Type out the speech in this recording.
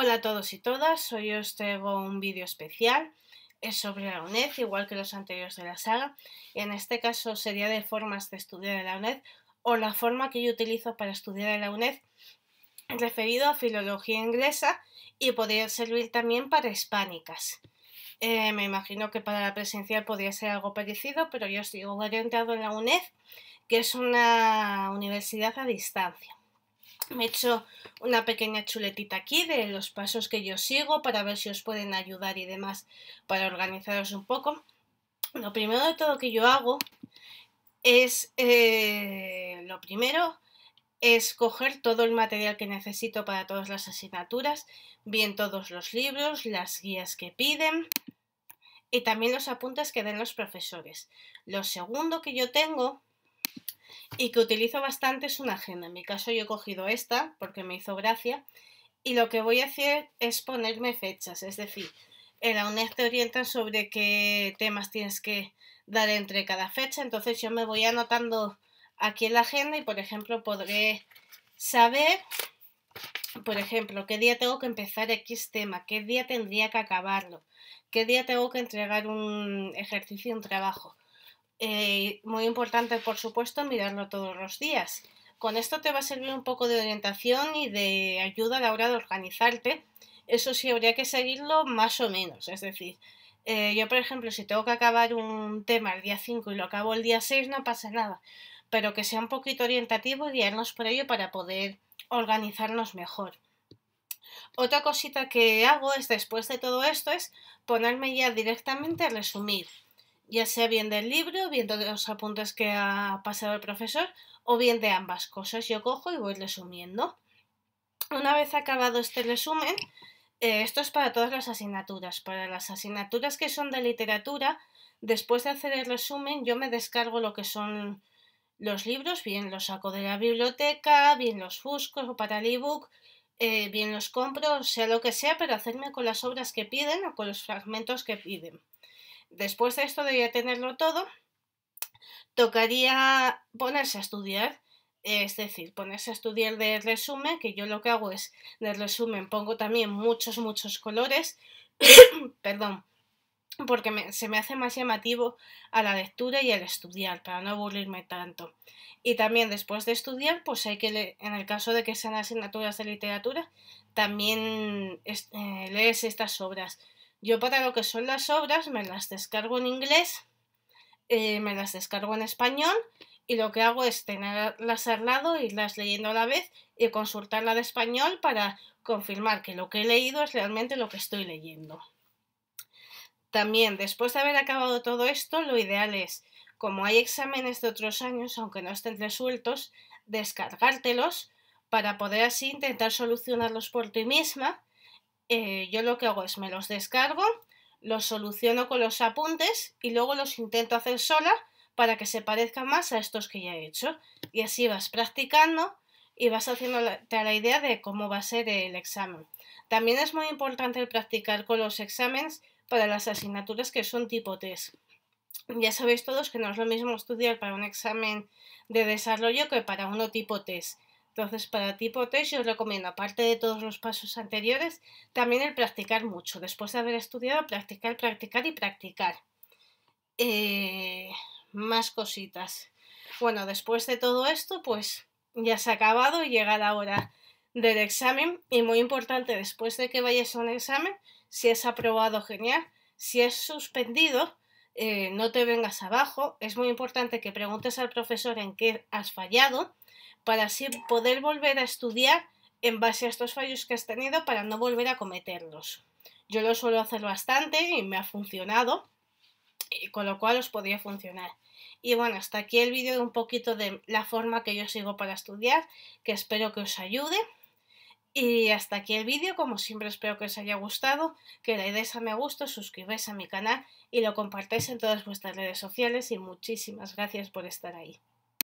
Hola a todos y todas, hoy os traigo un vídeo especial, es sobre la UNED, igual que los anteriores de la saga, y en este caso sería de formas de estudiar en la UNED o la forma que yo utilizo para estudiar en la UNED referido a filología inglesa y podría servir también para hispánicas. Eh, me imagino que para la presencial podría ser algo parecido, pero yo os orientado en la UNED, que es una universidad a distancia me he hecho una pequeña chuletita aquí de los pasos que yo sigo para ver si os pueden ayudar y demás para organizaros un poco. Lo primero de todo que yo hago es, eh, lo primero es coger todo el material que necesito para todas las asignaturas, bien todos los libros, las guías que piden y también los apuntes que den los profesores. Lo segundo que yo tengo y que utilizo bastante es una agenda. En mi caso yo he cogido esta porque me hizo gracia y lo que voy a hacer es ponerme fechas, es decir, en la UNED te orientan sobre qué temas tienes que dar entre cada fecha, entonces yo me voy anotando aquí en la agenda y por ejemplo podré saber, por ejemplo, qué día tengo que empezar X tema, qué día tendría que acabarlo, qué día tengo que entregar un ejercicio, un trabajo. Eh, muy importante, por supuesto, mirarlo todos los días. Con esto te va a servir un poco de orientación y de ayuda a la hora de organizarte. Eso sí, habría que seguirlo más o menos. Es decir, eh, yo, por ejemplo, si tengo que acabar un tema el día 5 y lo acabo el día 6, no pasa nada. Pero que sea un poquito orientativo y guiarnos por ello para poder organizarnos mejor. Otra cosita que hago es, después de todo esto, es ponerme ya directamente a resumir ya sea bien del libro, viendo los apuntes que ha pasado el profesor, o bien de ambas cosas. Yo cojo y voy resumiendo. Una vez acabado este resumen, eh, esto es para todas las asignaturas. Para las asignaturas que son de literatura, después de hacer el resumen, yo me descargo lo que son los libros, bien los saco de la biblioteca, bien los busco para el ebook, eh, bien los compro, sea lo que sea, pero hacerme con las obras que piden o con los fragmentos que piden. Después de esto de tenerlo todo, tocaría ponerse a estudiar, es decir, ponerse a estudiar de resumen, que yo lo que hago es, de resumen pongo también muchos, muchos colores, perdón, porque se me hace más llamativo a la lectura y al estudiar, para no aburrirme tanto. Y también después de estudiar, pues hay que en el caso de que sean asignaturas de literatura, también eh, lees estas obras. Yo para lo que son las obras me las descargo en inglés, eh, me las descargo en español y lo que hago es tenerlas al lado, irlas leyendo a la vez y consultarla de español para confirmar que lo que he leído es realmente lo que estoy leyendo. También, después de haber acabado todo esto, lo ideal es, como hay exámenes de otros años, aunque no estén resueltos, descargártelos para poder así intentar solucionarlos por ti misma eh, yo lo que hago es me los descargo, los soluciono con los apuntes y luego los intento hacer sola para que se parezcan más a estos que ya he hecho. Y así vas practicando y vas haciéndote la idea de cómo va a ser el examen. También es muy importante practicar con los exámenes para las asignaturas que son tipo test. Ya sabéis todos que no es lo mismo estudiar para un examen de desarrollo que para uno tipo test. Entonces, para tipo 3, yo os recomiendo, aparte de todos los pasos anteriores, también el practicar mucho. Después de haber estudiado, practicar, practicar y practicar. Eh, más cositas. Bueno, después de todo esto, pues ya se ha acabado y llega la hora del examen. Y muy importante, después de que vayas a un examen, si es aprobado, genial. Si es suspendido, eh, no te vengas abajo. Es muy importante que preguntes al profesor en qué has fallado para así poder volver a estudiar en base a estos fallos que has tenido para no volver a cometerlos. Yo lo suelo hacer bastante y me ha funcionado, con lo cual os podría funcionar. Y bueno, hasta aquí el vídeo de un poquito de la forma que yo sigo para estudiar, que espero que os ayude. Y hasta aquí el vídeo, como siempre espero que os haya gustado, que le deis a me gusta, suscribáis a mi canal y lo compartáis en todas vuestras redes sociales y muchísimas gracias por estar ahí.